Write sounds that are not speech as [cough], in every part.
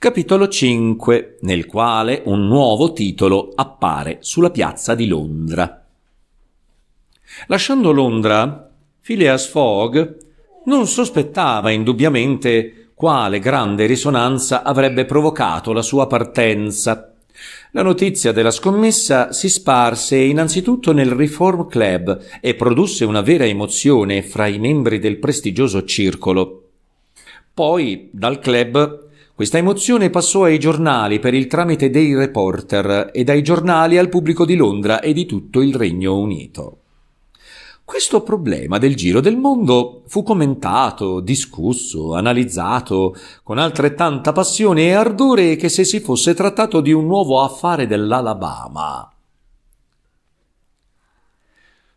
capitolo 5, nel quale un nuovo titolo appare sulla piazza di Londra. Lasciando Londra, Phileas Fogg non sospettava indubbiamente quale grande risonanza avrebbe provocato la sua partenza. La notizia della scommessa si sparse innanzitutto nel Reform Club e produsse una vera emozione fra i membri del prestigioso circolo. Poi dal club questa emozione passò ai giornali per il tramite dei reporter e dai giornali al pubblico di Londra e di tutto il Regno Unito. Questo problema del giro del mondo fu commentato, discusso, analizzato con altrettanta passione e ardore che se si fosse trattato di un nuovo affare dell'Alabama.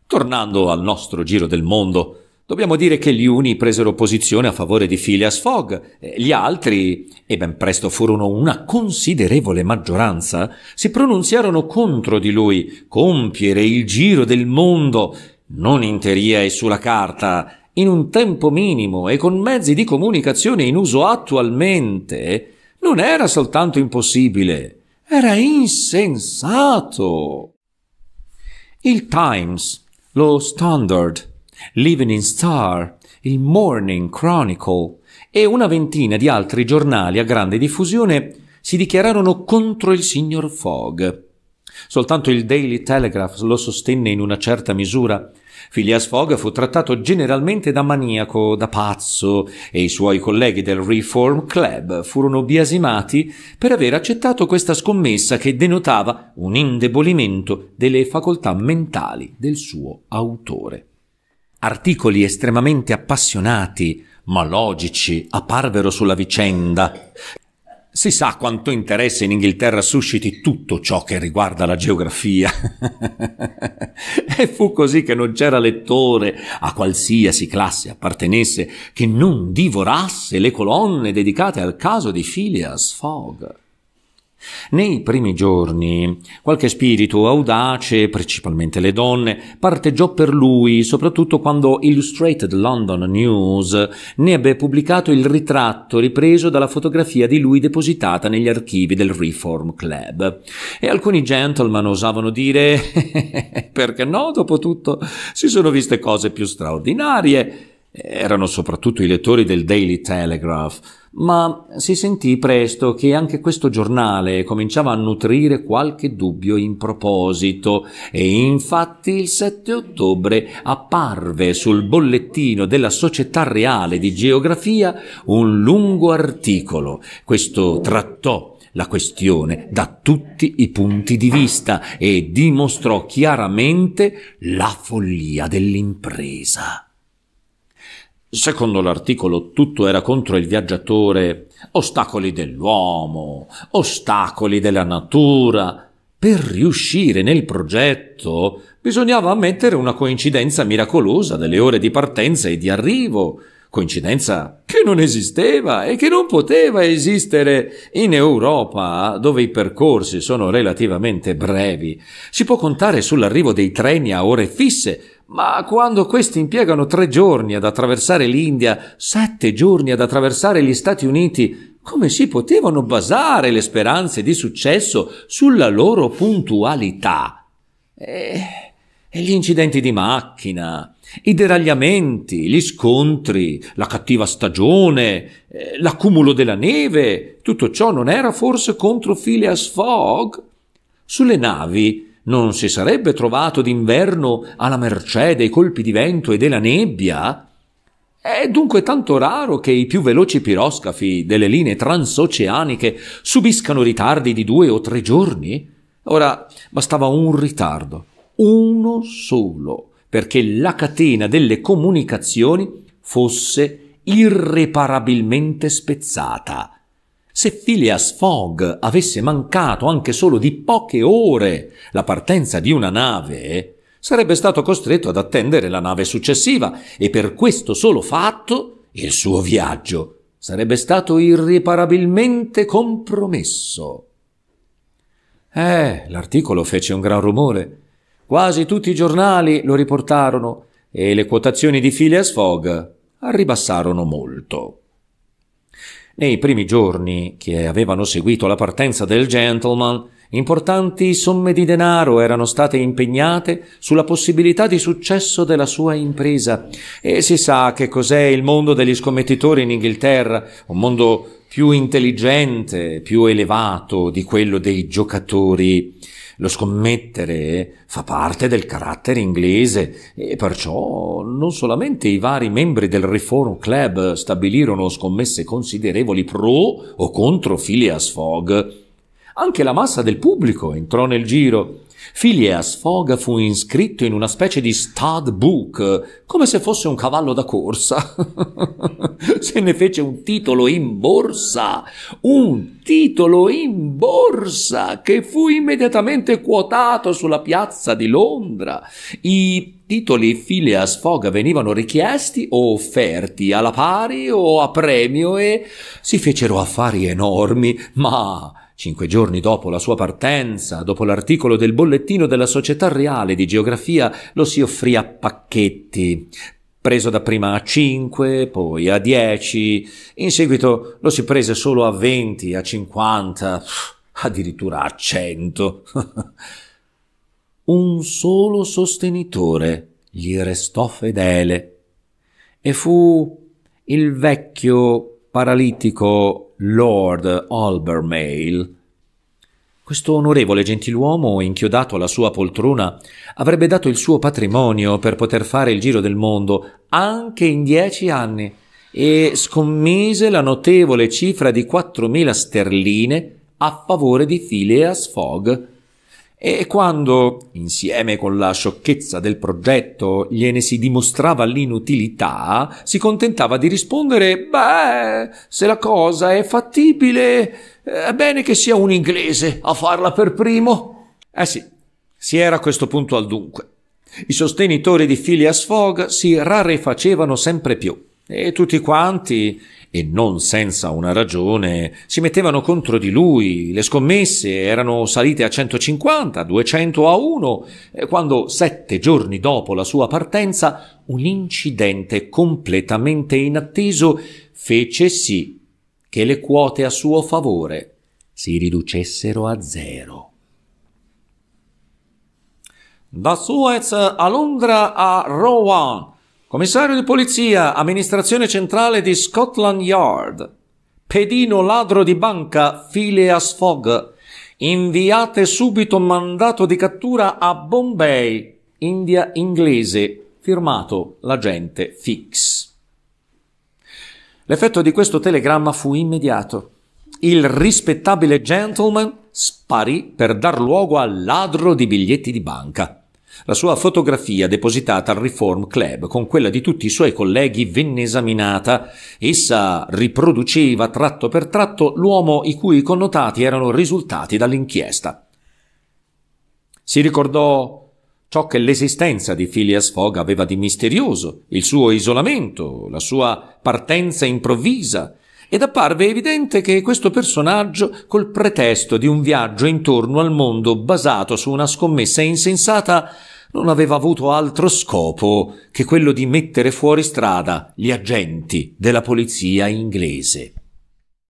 Tornando al nostro giro del mondo, Dobbiamo dire che gli uni presero posizione a favore di Phileas Fogg, eh, gli altri, e ben presto furono una considerevole maggioranza, si pronunziarono contro di lui, compiere il giro del mondo, non in teoria e sulla carta, in un tempo minimo e con mezzi di comunicazione in uso attualmente, non era soltanto impossibile, era insensato. Il Times, lo Standard, L'Evening Star, il Morning Chronicle e una ventina di altri giornali a grande diffusione si dichiararono contro il signor Fogg. Soltanto il Daily Telegraph lo sostenne in una certa misura. Phileas Fogg fu trattato generalmente da maniaco, da pazzo, e i suoi colleghi del Reform Club furono biasimati per aver accettato questa scommessa che denotava un indebolimento delle facoltà mentali del suo autore. Articoli estremamente appassionati, ma logici, apparvero sulla vicenda. Si sa quanto interesse in Inghilterra susciti tutto ciò che riguarda la geografia. [laughs] e fu così che non c'era lettore, a qualsiasi classe appartenesse, che non divorasse le colonne dedicate al caso di Phileas Fogg. Nei primi giorni qualche spirito audace, principalmente le donne, parteggiò per lui, soprattutto quando Illustrated London News ne ebbe pubblicato il ritratto ripreso dalla fotografia di lui depositata negli archivi del Reform Club. E alcuni gentleman osavano dire [laughs] perché no, dopo tutto si sono viste cose più straordinarie. Erano soprattutto i lettori del Daily Telegraph ma si sentì presto che anche questo giornale cominciava a nutrire qualche dubbio in proposito e infatti il 7 ottobre apparve sul bollettino della Società Reale di Geografia un lungo articolo. Questo trattò la questione da tutti i punti di vista e dimostrò chiaramente la follia dell'impresa. Secondo l'articolo tutto era contro il viaggiatore, ostacoli dell'uomo, ostacoli della natura. Per riuscire nel progetto bisognava ammettere una coincidenza miracolosa delle ore di partenza e di arrivo, coincidenza che non esisteva e che non poteva esistere in Europa, dove i percorsi sono relativamente brevi. Si può contare sull'arrivo dei treni a ore fisse, ma quando questi impiegano tre giorni ad attraversare l'India, sette giorni ad attraversare gli Stati Uniti, come si potevano basare le speranze di successo sulla loro puntualità? E, eh, e gli incidenti di macchina, i deragliamenti, gli scontri, la cattiva stagione, eh, l'accumulo della neve, tutto ciò non era forse contro Phileas Fogg? Sulle navi non si sarebbe trovato d'inverno alla mercé dei colpi di vento e della nebbia? È dunque tanto raro che i più veloci piroscafi delle linee transoceaniche subiscano ritardi di due o tre giorni? Ora bastava un ritardo, uno solo, perché la catena delle comunicazioni fosse irreparabilmente spezzata se Phileas Fogg avesse mancato anche solo di poche ore la partenza di una nave, sarebbe stato costretto ad attendere la nave successiva e per questo solo fatto il suo viaggio sarebbe stato irreparabilmente compromesso. Eh, l'articolo fece un gran rumore. Quasi tutti i giornali lo riportarono e le quotazioni di Phileas Fogg ribassarono molto. Nei primi giorni che avevano seguito la partenza del gentleman, importanti somme di denaro erano state impegnate sulla possibilità di successo della sua impresa e si sa che cos'è il mondo degli scommettitori in Inghilterra, un mondo più intelligente, più elevato di quello dei giocatori lo scommettere fa parte del carattere inglese e perciò non solamente i vari membri del Reform Club stabilirono scommesse considerevoli pro o contro Phileas Fogg, anche la massa del pubblico entrò nel giro. Phileas Fogg fu iscritto in una specie di stud book, come se fosse un cavallo da corsa. [laughs] se ne fece un titolo in borsa, un titolo in borsa che fu immediatamente quotato sulla piazza di Londra. I titoli file a sfoga venivano richiesti o offerti alla pari o a premio e si fecero affari enormi, ma Cinque giorni dopo la sua partenza, dopo l'articolo del bollettino della Società Reale di Geografia, lo si offrì a pacchetti. Preso dapprima a 5, poi a 10, in seguito lo si prese solo a 20, a 50, addirittura a 100. [laughs] un solo sostenitore gli restò fedele e fu il vecchio paralitico Lord Albermale. Questo onorevole gentiluomo, inchiodato alla sua poltrona, avrebbe dato il suo patrimonio per poter fare il giro del mondo anche in dieci anni e scommise la notevole cifra di 4.000 sterline a favore di Phileas Fogg, e quando, insieme con la sciocchezza del progetto, gliene si dimostrava l'inutilità, si contentava di rispondere Beh, se la cosa è fattibile, è bene che sia un inglese a farla per primo. Eh sì, si era a questo punto al dunque. I sostenitori di Phileas Fogg si rarefacevano sempre più. E tutti quanti, e non senza una ragione, si mettevano contro di lui, le scommesse erano salite a 150, 200 a 1, quando sette giorni dopo la sua partenza un incidente completamente inatteso fece sì che le quote a suo favore si riducessero a zero. Da Suez a Londra a Rouen, Commissario di polizia, amministrazione centrale di Scotland Yard. Pedino ladro di banca, Phileas Fogg. Inviate subito mandato di cattura a Bombay, India inglese. Firmato l'agente Fix. L'effetto di questo telegramma fu immediato. Il rispettabile gentleman sparì per dar luogo al ladro di biglietti di banca. La sua fotografia depositata al Reform Club con quella di tutti i suoi colleghi venne esaminata. Essa riproduceva tratto per tratto l'uomo i cui connotati erano risultati dall'inchiesta. Si ricordò ciò che l'esistenza di Phileas Fogg aveva di misterioso, il suo isolamento, la sua partenza improvvisa, ed apparve evidente che questo personaggio, col pretesto di un viaggio intorno al mondo basato su una scommessa insensata, non aveva avuto altro scopo che quello di mettere fuori strada gli agenti della polizia inglese.